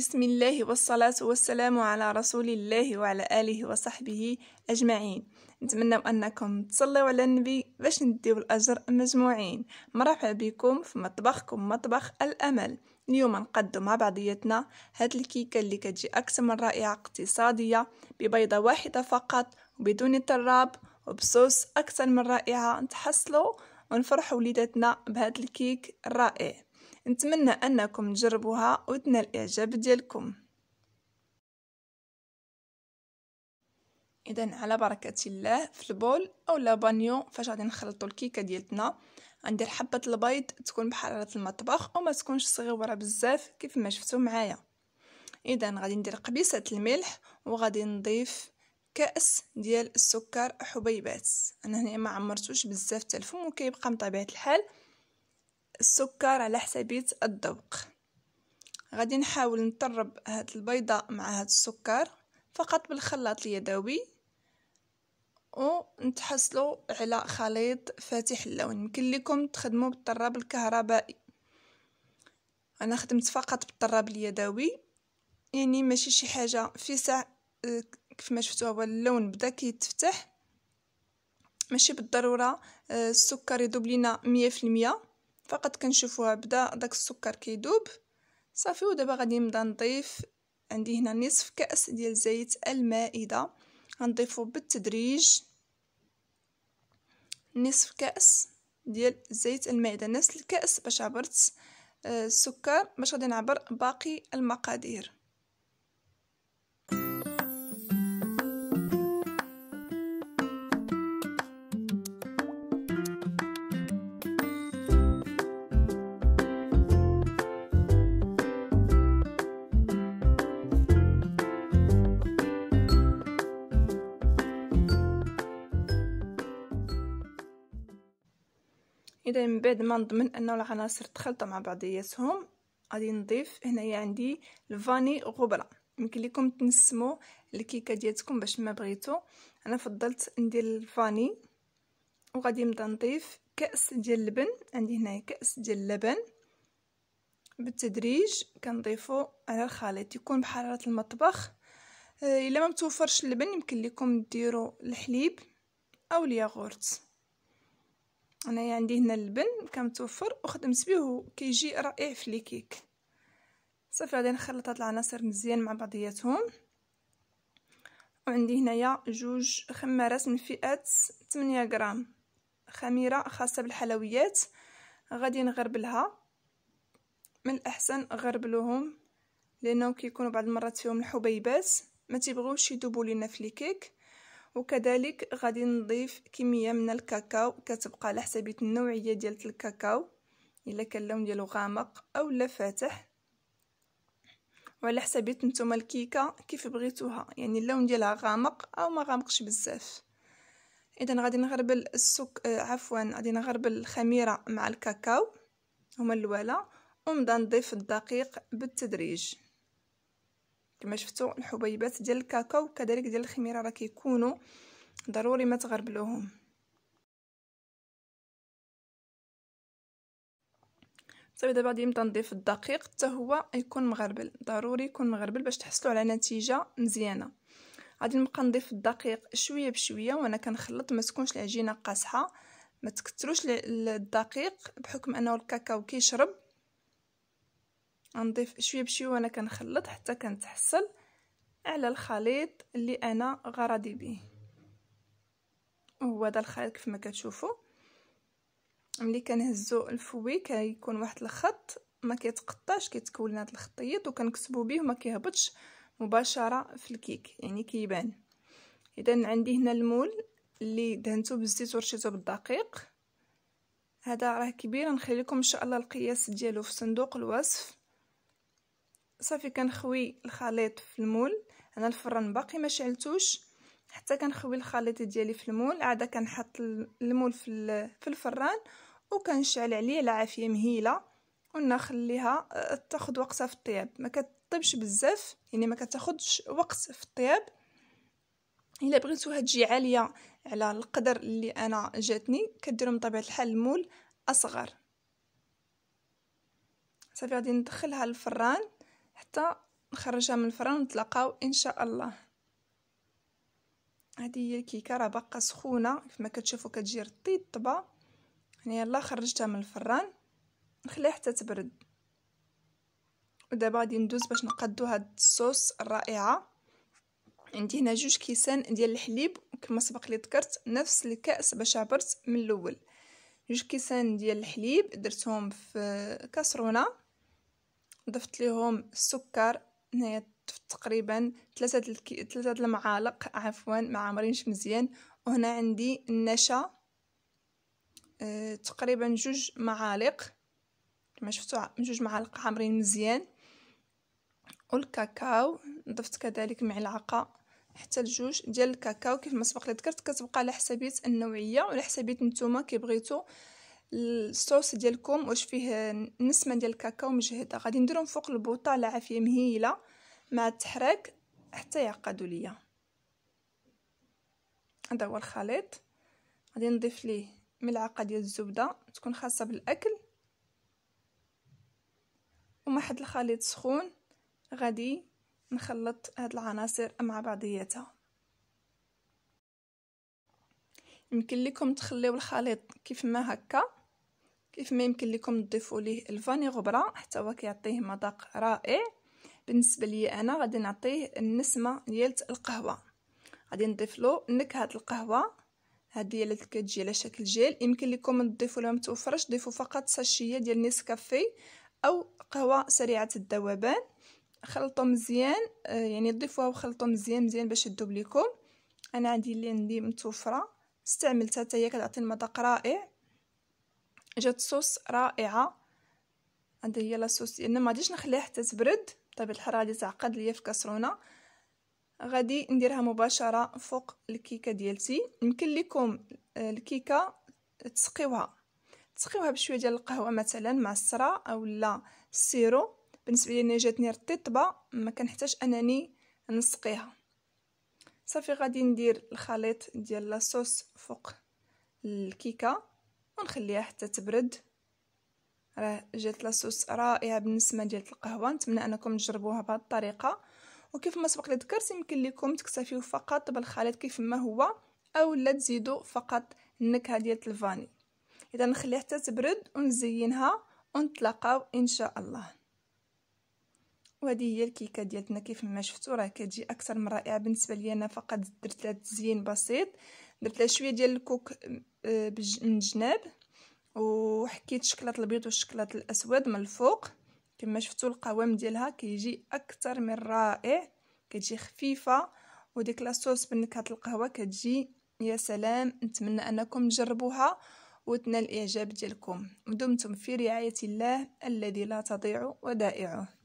بسم الله والصلاة والسلام على رسول الله وعلى آله وصحبه أجمعين نتمنى أنكم تصلوا على النبي باش نديو الأجر مجموعين مرحبا بكم في مطبخكم مطبخ الأمل اليوم نقدم مع بعضيتنا هاد الكيكة اللي كتجي أكثر من رائعة اقتصادية ببيضة واحدة فقط وبدون تراب وبصوص أكثر من رائعة نتحصلوا ونفرحوا وليداتنا بهاد الكيك الرائع نتمنى أنكم تجربوها وتنال الإعجاب ديالكم إذا على بركة الله في البول أو لابانيو فاش غادي نخلطوا الكيكة ديالتنا غندير حبة البيض تكون بحرارة المطبخ وما تكونش صغيره بزاف كيف ما شفتو معايا إذا غادي ندير قبيسة الملح وغادي نضيف كأس ديال السكر حبيبات أنا هنا ما عمرتوش بزاف حتى الفم وكيبقى بطبيعة الحال السكر على حسابية الذوق غادي نحاول نطرب هاد البيضة مع هاد السكر فقط بالخلاط اليدوي ونتحصلوا على خليط فاتح اللون يمكن لكم تخدموا بالطراب الكهربائي انا خدمت فقط بالطراب اليدوي يعني ماشي شي حاجه فيسع كيف ما شفتوا هو اللون بدا كيتفتح ماشي بالضروره آه، السكر يذوب لينا 100% فقط كنشوفوها بدا داك السكر كيدوب صافي ودابا غادي نبدا نضيف عندي هنا نصف كاس ديال زيت المائده غنضيفو بالتدريج نصف كاس ديال زيت المائده نفس الكاس باش عبرت آه، السكر باش غادي نعبر باقي المقادير اذا من بعد ما نضمن ان العناصر تخلطوا مع بعضياتهم غادي نضيف هنايا عندي الفاني غبره يمكن لكم تنسموا الكيكه ديالتكم باش ما بغيتو انا فضلت ندير الفاني وغادي نبدا نضيف كاس ديال اللبن عندي هنايا كاس ديال اللبن بالتدريج كنضيفو على الخليط يكون بحراره المطبخ آه، الا ما متوفرش اللبن يمكن لكم ديروا الحليب او الياغورت انايا عندي هنا اللبن كمتوفر وخدمت به كيجي رائع في الكيك صافي غادي نخلط هاد العناصر مزيان مع بعضياتهم وعندي هنايا جوج خمارات من فئه 8 غرام خميره خاصه بالحلويات غادي نغربلها من الاحسن غربلوهم لانهم كيكونوا بعض المرات فيهم الحبيبات ما تيبغيوش يذوبوا لينا في الكيك وكذلك غادي نضيف كميه من الكاكاو كتبقى على حسب النوعيه ديال الكاكاو الا كان اللون ديالو غامق اولا فاتح وعلى حسب نتوما الكيكه كيف بغيتوها يعني اللون ديالها غامق او ما غامقش بزاف اذا غادي نغربل السك آه عفوا غادي نغربل الخميره مع الكاكاو هما الاولى ونبدا نضيف الدقيق بالتدريج كما شفتوا الحبيبات ديال الكاكاو كذلك ديال الخميره راه كيكونوا ضروري ما تغربلوهم صافي طيب، دابا غادي نبدا نضيف الدقيق حتى هو يكون مغربل ضروري يكون مغربل باش تحصلوا على نتيجه مزيانه غادي نبقى نضيف الدقيق شويه بشويه وانا كنخلط ما تكونش العجينه قاصحه ما تكثروش الدقيق بحكم انه الكاكاو كيشرب غنضيف شويه بشويه وانا كنخلط حتى كنتحصل على الخليط اللي انا غرضي به وهو هذا الخليط كيف ما كتشوفوا ملي كنهزو الفوي كيكون واحد الخط ما كيتقطعش كيتكون هذا الخطيط وكنكسبو به وما كيهبطش مباشره في الكيك يعني كيبان اذا عندي هنا المول اللي دهنته بالزيت ورشيته بالدقيق هذا راه كبير نخلي لكم ان شاء الله القياس ديالو في صندوق الوصف صافي كنخوي الخليط في المول انا الفرن باقي ما شعلتوش حتى كنخوي الخليط ديالي في المول عاده كنحط المول في في الفران وكنشعل عليه العافيه مهيله ونخليها آه، تاخد وقتها في الطياب ما كطيبش بزاف يعني ما كتاخذش وقت في الطياب الا بغيتوها تجي عاليه على القدر اللي انا جاتني كديروا من طبيعه الحال المول اصغر صافي غادي ندخلها للفران حتى نخرجها من الفرن ونتلاقاو ان شاء الله هذه هي الكيكه راه باقا سخونه كما كتشوفوا كتجي رطيبه يعني يلا خرجتها من الفران نخليها حتى تبرد ودابا غادي ندوز باش نقادو هاد الصوص الرائعه عندي هنا جوج كيسان ديال الحليب كما سبق لي ذكرت نفس الكاس باش عبرت من الاول جوج كيسان ديال الحليب درتهم في كاسرونه ضفت لهم السكر هنايا ضفت تقريبا ثلاثة الكي... ثلاثة المعالق عفوا ما عامرينش مزيان وهنا عندي النشا أه تقريبا جوج معالق كما شفتوا جوج معالق عامرين مزيان والكاكاو ضفت كذلك معلقه حتى لجوج ديال الكاكاو كيف ما سبق لي ذكرت كتبقى على حسابيه النوعيه وعلى حسابيه نتوما كي بغيتو الصوص ديالكم واش فيه نسمه ديال الكاكاو مجهده غادي نديرهم فوق البوطه على عافيه مهيله مع التحريك حتى يعقدوا ليا هذا هو الخليط غادي نضيف ليه ملعقه ديال الزبده تكون خاصه بالاكل ومع واحد الخليط سخون غادي نخلط هاد العناصر مع بعضياتها يمكن لكم تخليو الخليط كيف ما هكا كيف ما يمكن لكم تضيفوا ليه الفاني غبره حتى هو كيعطيه مذاق رائع بالنسبه لي انا غادي نعطيه النسمه ديال القهوه غادي نضيف له نكهه القهوه هذه اللي كتجي على شكل جيل يمكن لكم تضيفوا لها متوفرش ضيفوا فقط ساشيه ديال نيسكافي او قهوه سريعه الذوبان خلطوا مزيان آه، يعني ضيفوها وخلطوا مزيان مزيان باش تذوب لكم انا عندي اللي عندي متوفره استعملتها حتى هي كتعطي مذاق رائع جات صوص رائعه هذه هي لاصوص ديالنا ما غاديش نخليها حتى تبرد طيب الحراره غادي تعقد ليا في كاسرونه غادي نديرها مباشره فوق الكيكه ديالتي يمكن لكم آه، الكيكه تسقيوها تسقيوها بشويه ديال القهوه مثلا مع الصرا اولا السيرو بالنسبه لي جاتني رطبه ما كنحتاج انني نسقيها صافي غادي ندير الخليط ديال لاصوص فوق الكيكه ونخليها حتى تبرد راه جات لاصوص رائعه بالنسبه ديال القهوه نتمنى انكم تجربوها بهذه الطريقه وكيف ما سبق لي ذكرت يمكن لكم تكتفيو فقط بالخليط كيف ما هو او لا تزيدوا فقط النكهه ديال الفاني اذا نخليها حتى تبرد ونزينها ونتلاقاو ان شاء الله وهذه هي الكيكه ديالتنا كيف ما شفتوا راه كتجي اكثر من رائعه بالنسبه لي انا فقط درت لها تزيين بسيط درت لها شويه ديال الكوك آه، من الجناب وحكيت شكلات البيض والشكلاط الاسود من الفوق كما شفتوا القوام ديالها كيجي اكثر من رائع كتجي خفيفه وديك لاصوص بنكهه القهوه كتجي يا سلام نتمنى انكم تجربوها وتنال الاعجاب ديالكم ودمتم في رعايه الله الذي لا تضيع ودائعه